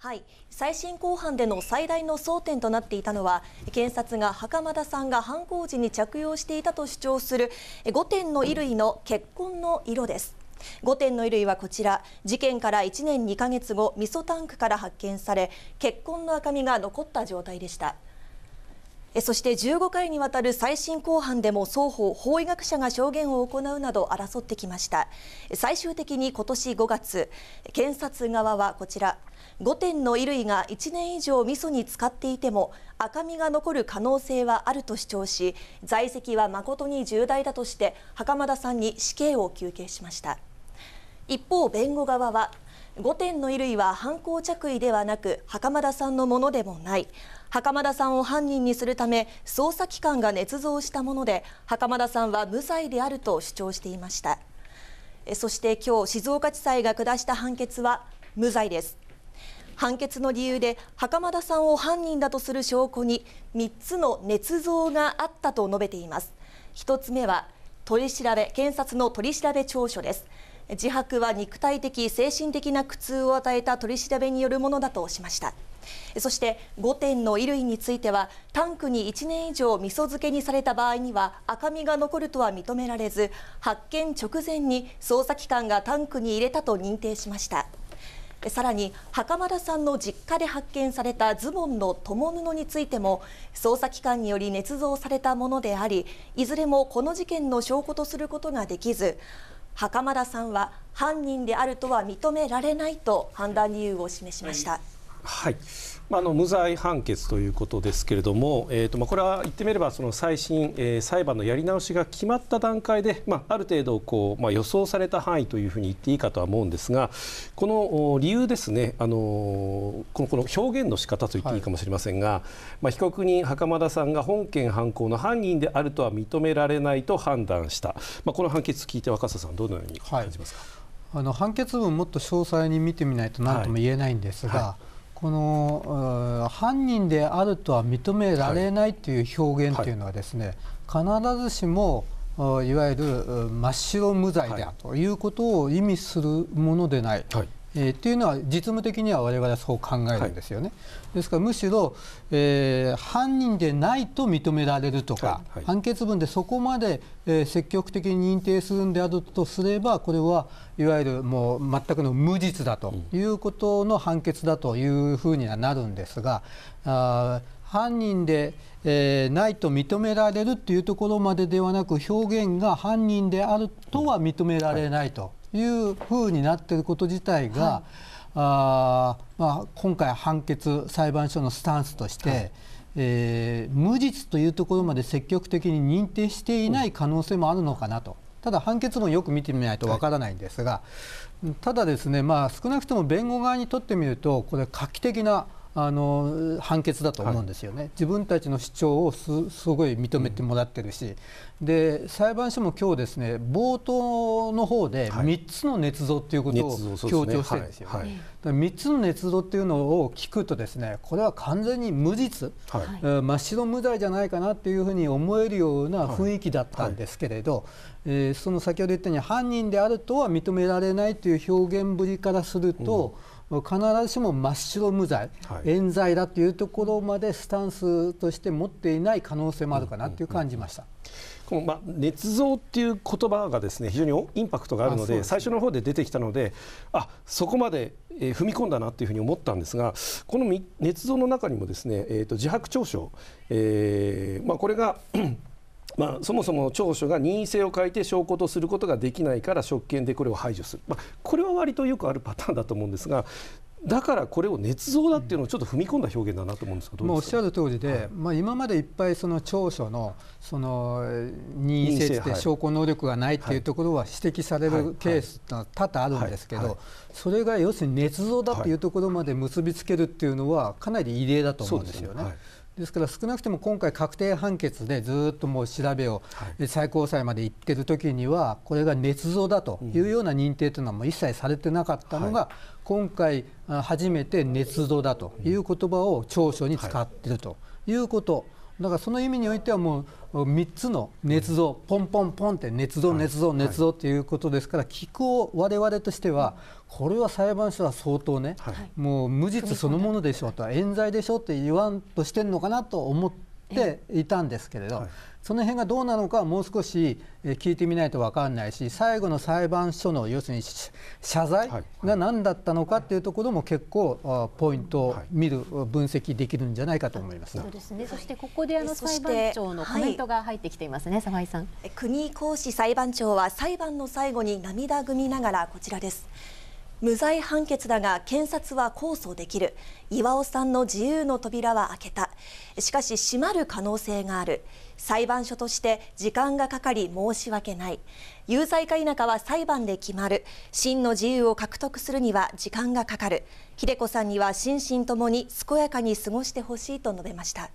はい、再審公判での最大の争点となっていたのは検察が袴田さんが犯行時に着用していたと主張する5点の衣類の血痕の色です5点の衣類はこちら事件から1年2ヶ月後みそタンクから発見され血痕の赤みが残った状態でしたそして15回にわたる再審公判でも双方法医学者が証言を行うなど争ってきました最終的に今年5月検察側はこちら5点の衣類が1年以上味噌に使っていても赤みが残る可能性はあると主張し在籍は誠に重大だとして袴田さんに死刑を求刑しました一方弁護側は5点の衣類は犯行着衣ではなく袴田さんのものでもない袴田さんを犯人にするため捜査機関が捏造したもので袴田さんは無罪であると主張していましたそして今日静岡地裁が下した判決は無罪です判決の理由で袴田さんを犯人だとする証拠に3つの捏造があったと述べています1つ目は取り調べ検察の取り調べ調書です自白は肉体的精神的な苦痛を与えた取り調べによるものだとしましたそして5点の衣類についてはタンクに1年以上味噌漬けにされた場合には赤みが残るとは認められず発見直前に捜査機関がタンクに入れたと認定しましたさらに袴田さんの実家で発見されたズボンの共布についても捜査機関により捏造されたものでありいずれもこの事件の証拠とすることができず袴田さんは犯人であるとは認められないと判断理由を示しました。はいまあ、の無罪判決ということですけれども、えーとまあ、これは言ってみればその再審、えー、裁判のやり直しが決まった段階で、まあ、ある程度こう、まあ、予想された範囲というふうに言っていいかとは思うんですがこの理由ですね、あのこのこの表現の仕方と言っていいかもしれませんが、はい、まあ、被告人袴田さんが本件犯行の犯人であるとは認められないと判断した、まあ、この判決聞いて若狭さんどのように感じますか、はい、あの判決文もっと詳細に見てみないと何とも言えないんですが、はいこの犯人であるとは認められないという表現というのはですね、はい、必ずしもいわゆる真っ白無罪だということを意味するものでない、はい、えー、ていうのは実務的には我々はそう考えるんですよね。はい、ですからむしろ、えー、犯人でないと認められるとか、はいはい、判決文でそこまで、えー、積極的に認定するんであるとすればこれはいわゆるもう全くの無実だということの判決だというふうにはなるんですが。あ犯人で、えー、ないと認められるというところまでではなく表現が犯人であるとは認められないというふうになっていること自体が、はい、あまあ、今回、判決裁判所のスタンスとして、はい、えー、無実というところまで積極的に認定していない可能性もあるのかなと。ただ判決もよく見てみないとわからないんですが、はい、ただですね、まあ、少なくとも弁護側にとってみるとこれ画期的なあの判決だと思うんですよね、はい、自分たちの主張をすすごい認めてもらってるし、うん、で裁判所も今日ですね冒頭の方で3つの捏造ということを強調してるんですよね、ね、ははい、3つの捏造っていうのを聞くとですねこれは完全に無実、真っ白無罪じゃないかなっていうふうに思えるような雰囲気だったんですけれど、えー、その先ほど言ったように犯人であるとは認められないという表現ぶりからすると、うん必ずしも真っ白無罪、冤罪だというところまでスタンスとして持っていない可能性もあるかなという感じました。このまあ捏造っていう言葉がですね非常にインパクトがあるので、最初の方で出てきたのであそこまで、え踏み込んだなというふうに思ったんですがこの捏造の中にもですね、えと、自白調書、えまあ、これがまあ、そもそも長所が任意性を欠いて証拠とすることができないから職権でこれを排除する、まあ、これは割とよくあるパターンだと思うんですがだからこれを捏造だっていうのをちょっと踏み込んだ表現だなと思うんですけどおっしゃる通りで、はい、まあ、今までいっぱいその長所のその任意性って証拠能力がないっていうところは指摘されるケースが多々あるんですけどそれが要するに捏造だっていうところまで結びつけるっていうのはかなり異例だと思うんですよね。はいですから少なくとも今回確定判決でずっともう調べを最高裁まで行っている時にはこれが捏造だというような認定というのはもう一切されてなかったのが今回初めて捏造だという言葉を調書に使っているということ。だからその意味においてはもう3つの捏造、ポンポンポンって捏造、捏造、捏造ということですから、聞くを我々としてはこれは裁判所は相当ね、もう無実そのものでしょうと冤罪でしょうって言わんとしてるのかなと思って。ていたんですけれど、はい、その辺がどうなのかはもう少し聞いてみないと分かんないし最後の裁判所の要するに謝罪が何だったのかっていうところも結構ポイントを見る、分析できるんじゃないかと思います、そうですねそしてここであの裁判長のコメントが入ってきていますね、はい、井さん国公師裁判長は裁判の最後に涙ぐみながらこちらです無罪判決だが検察は控訴できる岩尾さんの自由の扉は開けたしかし閉まる可能性がある裁判所として時間がかかり申し訳ない有罪か否かは裁判で決まる真の自由を獲得するには時間がかかる秀子さんには心身ともに健やかに過ごしてほしいと述べました。